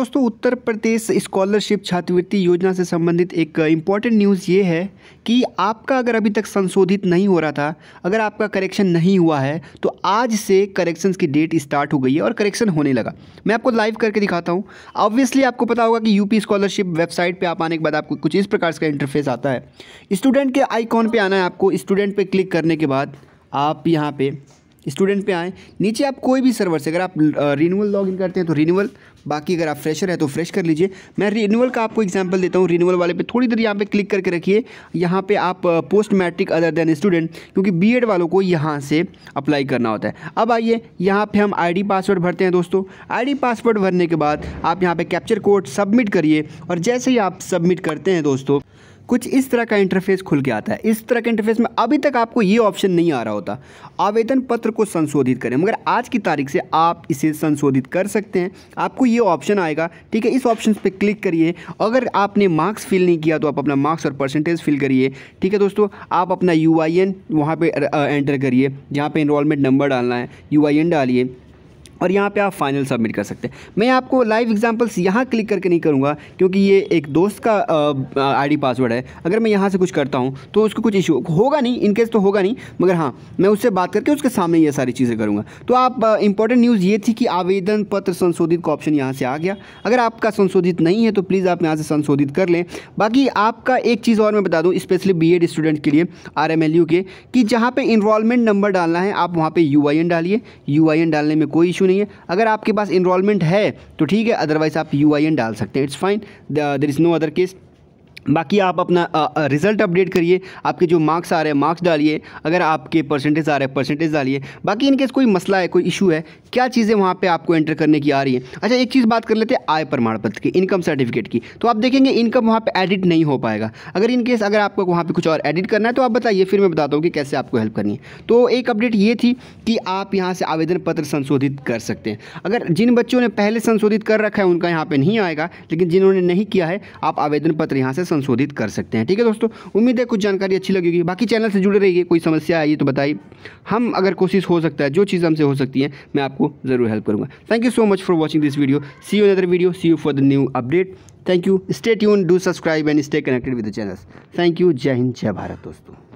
दोस्तों उत्तर प्रदेश स्कॉलरशिप छात्रवृत्ति योजना से संबंधित एक इम्पॉर्टेंट न्यूज़ ये है कि आपका अगर अभी तक संशोधित नहीं हो रहा था अगर आपका करेक्शन नहीं हुआ है तो आज से करेक्शंस की डेट स्टार्ट हो गई है और करेक्शन होने लगा मैं आपको लाइव करके दिखाता हूँ ऑब्वियसली आपको पता होगा कि यूपी स्कॉलरशिप वेबसाइट पर आप आने के बाद आपको कुछ इस प्रकार का इंटरफेस आता है स्टूडेंट के आइकॉन पर आना है आपको स्टूडेंट पर क्लिक करने के बाद आप यहाँ पर स्टूडेंट पे आएँ नीचे आप कोई भी सर्वर से अगर आप रिन्यूअल लॉग इन करते हैं तो रिन्यूअल बाकी अगर आप फ्रेशर है तो फ्रेश कर लीजिए मैं रिन्यूअल का आपको एग्जांपल देता हूँ रिन्यूअल वाले पे थोड़ी देर यहाँ पे क्लिक करके रखिए यहाँ पे आप post matric other than student क्योंकि बी वालों को यहाँ से अप्लाई करना होता है अब आइए यहाँ पर हम आई पासवर्ड भरते हैं दोस्तों आई पासवर्ड भरने के बाद आप यहाँ पर कैप्चर कोड सबमिट करिए और जैसे ही आप सबमिट करते हैं दोस्तों कुछ इस तरह का इंटरफेस खुल के आता है इस तरह के इंटरफेस में अभी तक आपको ये ऑप्शन नहीं आ रहा होता आवेदन पत्र को संशोधित करें मगर आज की तारीख से आप इसे संशोधित कर सकते हैं आपको ये ऑप्शन आएगा ठीक है इस ऑप्शन पर क्लिक करिए अगर आपने मार्क्स फिल नहीं किया तो आप अपना मार्क्स और परसेंटेज फिल करिए ठीक है दोस्तों आप अपना यू आई एन वहाँ पर एंटर करिए जहाँ पर इनरोलमेंट नंबर डालना है यू आई एन डालिए और यहाँ पे आप फाइनल सबमिट कर सकते हैं मैं आपको लाइव एग्जांपल्स यहाँ क्लिक करके नहीं करूँगा क्योंकि ये एक दोस्त का आईडी पासवर्ड है अगर मैं यहाँ से कुछ करता हूँ तो उसको कुछ इशू होगा नहीं इनकेस तो होगा नहीं मगर हाँ मैं उससे बात करके उसके सामने ये सारी चीज़ें करूँगा तो आप इंपॉर्टेंट न्यूज़ ये थी कि आवेदन पत्र संशोधित का ऑप्शन यहाँ से आ गया अगर आपका संशोधित नहीं है तो प्लीज़ आप यहाँ से संशोधित कर लें बाकी आपका एक चीज़ और मैं बता दूँ स्पेशली बी स्टूडेंट के लिए आर के कि जहाँ पर इन्रॉलमेंट नंबर डालना है आप वहाँ पर यू डालिए यू डालने में कोई इशू नहीं है अगर आपके पास इनरोलमेंट है तो ठीक है अदरवाइज आप यू डाल सकते हैं it's fine there is no other case बाकी आप अपना रिज़ल्ट अपडेट करिए आपके जो मार्क्स आ रहे हैं मार्क्स डालिए अगर आपके परसेंटेज आ रहे हैं परसेंटेज डालिए बाकी इनके कोई मसला है कोई इशू है क्या चीज़ें वहाँ पे आपको एंटर करने की आ रही है अच्छा एक चीज़ बात कर लेते हैं आय प्रमाण पत्र की इनकम सर्टिफिकेट की तो आप देखेंगे इनकम वहाँ पर एडिट नहीं हो पाएगा अगर इनकेस अगर आपको वहाँ पर कुछ और एडिट करना है तो आप बताइए फिर मैं बताता हूँ कि कैसे आपको हेल्प करनी है तो एक अपडेट ये थी कि आप यहाँ से आवेदन पत्र संशोधित कर सकते हैं अगर जिन बच्चों ने पहले संशोधित कर रखा है उनका यहाँ पर नहीं आएगा लेकिन जिन्होंने नहीं किया है आप आवेदन पत्र यहाँ से संशोधित कर सकते हैं ठीक है दोस्तों उम्मीद है कुछ जानकारी अच्छी लगी होगी बाकी चैनल से जुड़े रहिए कोई समस्या आई तो बताइए हम अगर कोशिश हो सकता है जो चीज़ हमसे हो सकती है मैं आपको ज़रूर हेल्प करूँगा thank you so much for watching this video see you other video see you for the new update thank you stay tune do subscribe and stay connected with the channel thank you जय हिंद जय भारत दोस्तों